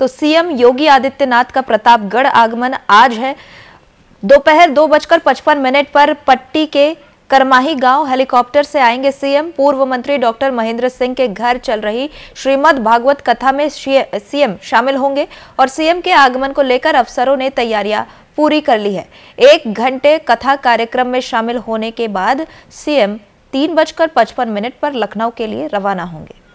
तो सीएम योगी आदित्यनाथ का प्रतापगढ़ आगमन आज है दोपहर दो बजकर पचपन मिनट पर पट्टी के करमाही गांव हेलीकॉप्टर से आएंगे सीएम पूर्व मंत्री डॉक्टर महेंद्र सिंह के घर चल रही श्रीमद् भागवत कथा में सीएम शामिल होंगे और सीएम के आगमन को लेकर अफसरों ने तैयारियां पूरी कर ली है एक घंटे कथा कार्यक्रम में शामिल होने के बाद सीएम तीन बजकर पचपन मिनट पर लखनऊ के लिए रवाना होंगे